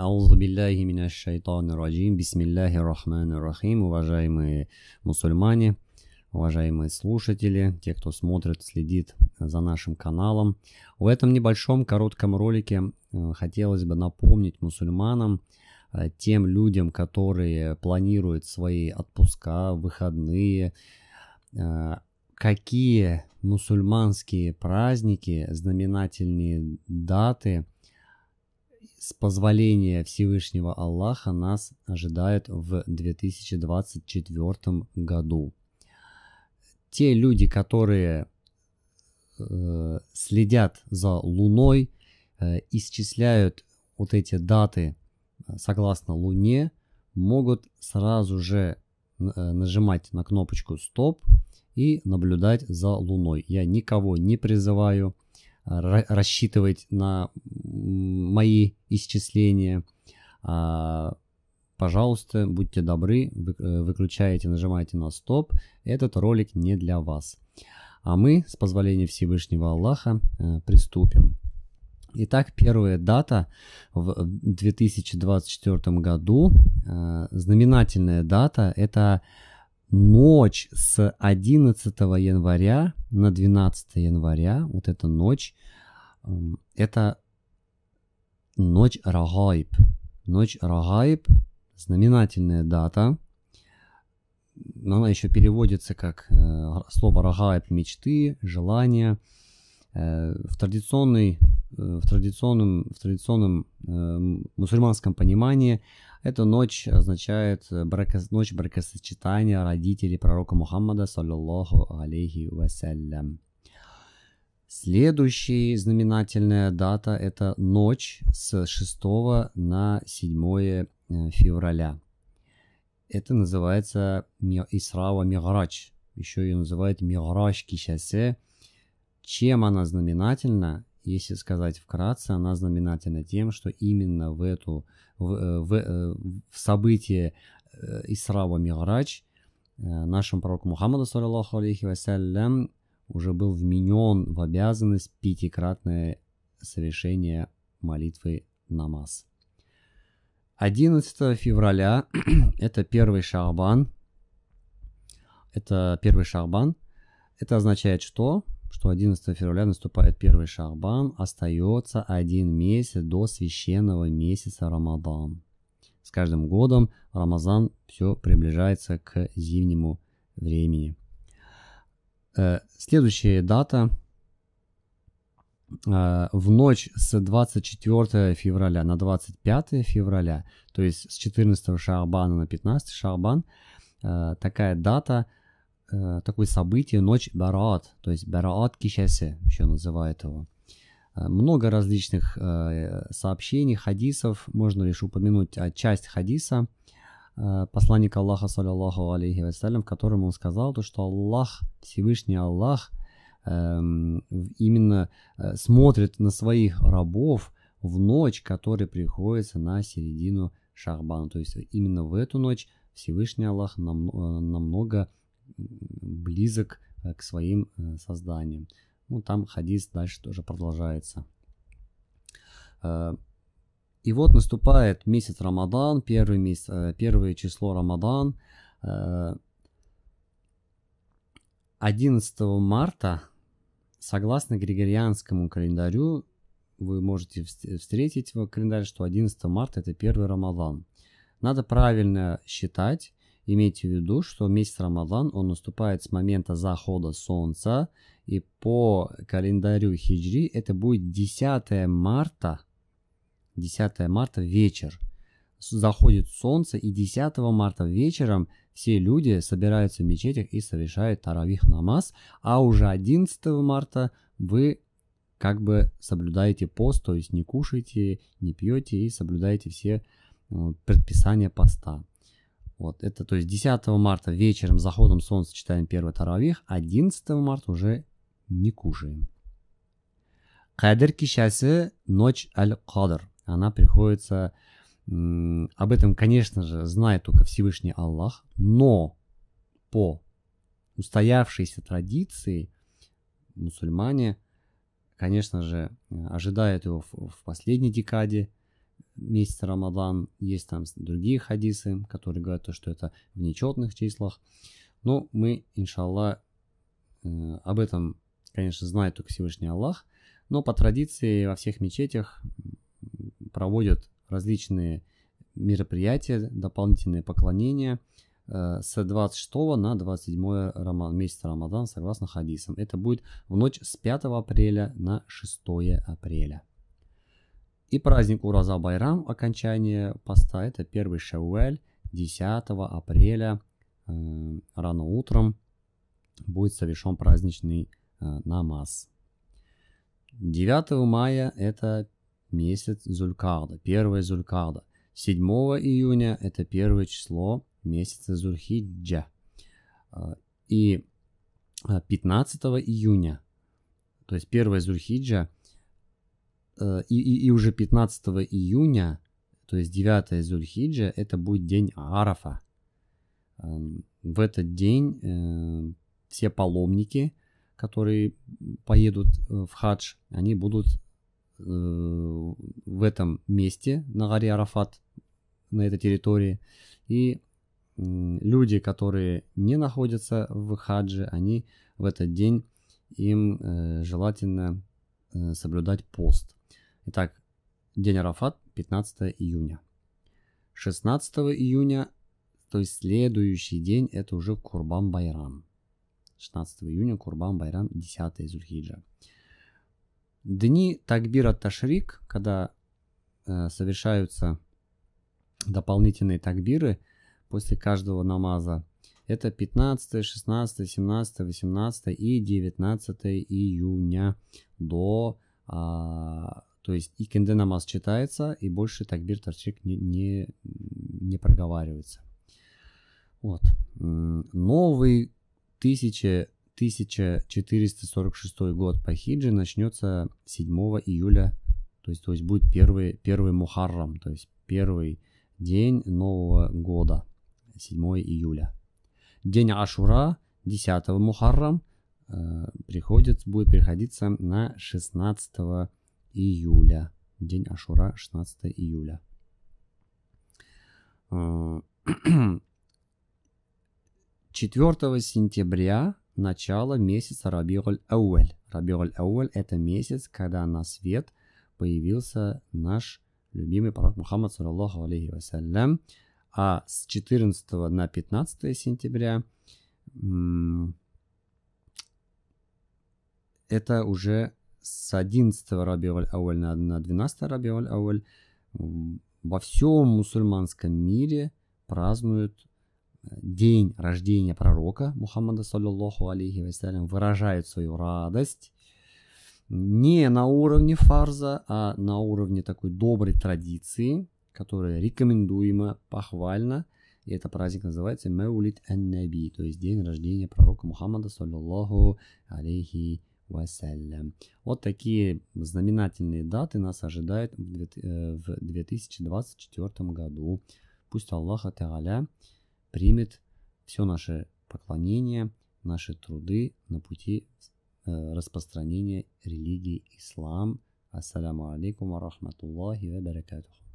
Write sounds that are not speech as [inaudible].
Ауз билляхи минаш шайтан раджим. Бисмиллахи рахман рахим. Уважаемые мусульмане, уважаемые слушатели, те, кто смотрит, следит за нашим каналом. В этом небольшом коротком ролике э, хотелось бы напомнить мусульманам, э, тем людям, которые планируют свои отпуска, выходные, э, какие мусульманские праздники, знаменательные даты с позволения Всевышнего Аллаха нас ожидает в 2024 году. Те люди, которые э, следят за Луной, э, исчисляют вот эти даты э, согласно Луне, могут сразу же э, нажимать на кнопочку «Стоп» и наблюдать за Луной. Я никого не призываю – рассчитывать на мои исчисления, а, пожалуйста, будьте добры, э, выключаете, нажимаете на стоп. Этот ролик не для вас. А мы, с позволения Всевышнего Аллаха, э, приступим. Итак, первая дата в 2024 э, году, знаменательная дата, это ночь с 11 января на 12 января, вот эта ночь, эм, это ночь Рагаиб. Ночь Рагаиб, знаменательная дата, но она еще переводится как э, слово Рагаиб мечты, желания. Э, в, традиционной, э, в традиционном, в традиционном э, мусульманском понимании – эта ночь означает э, бракос... ночь бракосочетания родителей пророка Мухаммада, саллиллаху алейхи вассалям. Следующая знаменательная дата – это ночь с 6 на 7 э, февраля. Это называется Исрава Миграч. Еще ее называют Миграч Кишасе. Чем она знаменательна? Если сказать вкратце, она знаменательна тем, что именно в эту в, э, в, э, в событие э, Исра ва Миграч нашим пророком Мухаммаду, саллаху алейхи вассалям, уже был вменен в обязанность пятикратное совершение молитвы намаз. 11 февраля [clears throat] это первый шахбан. Это первый шахбан. Это означает что? что 11 февраля наступает первый шахбан, остается один месяц до священного месяца Рамадан. С каждым годом Рамазан все приближается к зимнему времени. Э, следующая дата э, в ночь с 24 февраля на 25 февраля, то есть с 14 шахбана на 15 шахбан, э, такая дата – э, такое событие «Ночь Бараат», то есть «Бараат Кишасе» еще называют его. Э, много различных э, сообщений, хадисов, можно лишь упомянуть а, часть хадиса э, посланника Аллаха, саллиллаху алейхи вассалям, в котором он сказал, то, что Аллах, Всевышний Аллах, э, именно э, смотрит на своих рабов в ночь, которая приходится на середину Шахбана. То есть именно в эту ночь Всевышний Аллах нам, э, намного близок э, к своим э, созданиям. Ну, там хадис дальше тоже продолжается. Э, и вот наступает месяц Рамадан, первый месяц, первое число Рамадан. 11 марта, согласно григорианскому календарю, вы можете встретить в календаре, что 11 марта это первый Рамадан. Надо правильно считать, Имейте в виду, что месяц Рамадан, он наступает с момента захода солнца, и по календарю хиджри это будет 10 марта, 10 марта вечер. Заходит солнце, и 10 марта вечером все люди собираются в мечетях и совершают таравих намаз, а уже 11 марта вы как бы соблюдаете пост, то есть не кушаете, не пьете и соблюдаете все э, предписания поста. Вот, это то есть 10 марта вечером с заходом солнца читаем первый таравих, 11 марта уже не кушаем. Кадр кишасы ночь аль-кадр. Она приходится... Об этом, конечно же, знает только Всевышний Аллах, но по устоявшейся традиции мусульмане, конечно же, э, ожидают его в, в последней декаде – месяц Рамадан, есть там другие хадисы, которые говорят, то, что это в нечетных числах. Но мы, иншалла, э, об этом, конечно, знает только Всевышний Аллах, но по традиции во всех мечетях проводят различные мероприятия, дополнительные поклонения э, с 26 на 27 раман, месяц Рамадан, согласно хадисам. Это будет в ночь с 5 апреля на 6 апреля. И праздник Ураза Байрам, окончание поста, это первый Шауэль 10 апреля, э, рано утром будет совершен праздничный э, намаз. 9 мая это месяц Зулькарда, первое Зулькарда. 7 июня это первое число месяца Зульхиджа. Э, и 15 э, июня, то есть первое Зульхиджа, Э, и, и, и уже 15 июня, то есть 9 Зульхиджа, это будет день Арафа. Эм, в этот день э, все паломники, которые поедут э, в хадж, они будут в этом месте, на горе Арафат, на этой территории. И люди, которые не находятся в хадже, они в этот день им желательно соблюдать пост. Итак, день Арафат 15 июня. 16 июня, то есть следующий день, это уже Курбан Байрам. 16 июня Курбан Байрам, 10 Зульхиджа. Дни Такбира Ташрик, когда э, совершаются дополнительные такбиры после каждого намаза, это 15, 16, 17, 18 и 19 июня до а, то есть и кенде намаз читается, и больше такбир торчик не, не, не проговаривается. Вот. Новый 1000, 1446 год по хиджи начнется 7 июля, то есть, то есть будет первый, первый мухаррам, то есть первый день Нового года, 7 июля. День Ашура, 10 мухаррам, э, приходит, будет приходиться на 16 июля июля. День Ашура 16 июля. Uh, э, [clears throat] 4 сентября начало месяца Рабиоль Ауэль. Рабиоль Ауэль – это месяц, когда на свет появился наш любимый пророк Мухаммад, саллаху алейхи вассалям. А с 14 на 15 сентября это уже с 11 Рабиоль Ауэль на, на 12 Рабиоль Ауэль во всем мусульманском мире празднуют э, день рождения пророка Мухаммада, саллиллаху алейхи вассалям, выражают свою радость не на уровне фарза, а на уровне такой доброй традиции, которая рекомендуема похвально. И этот праздник называется Меулит ан-Наби, то есть день рождения пророка Мухаммада, саллиллаху алейхи вассалям. Вот такие знаменательные даты нас ожидают в 2024 э, году. Пусть Аллах Ата'аля примет все наше поклонение, наши труды на пути э, распространения религии ислам. Ассаламу алейкум ва рахматуллахи ва баракатуху.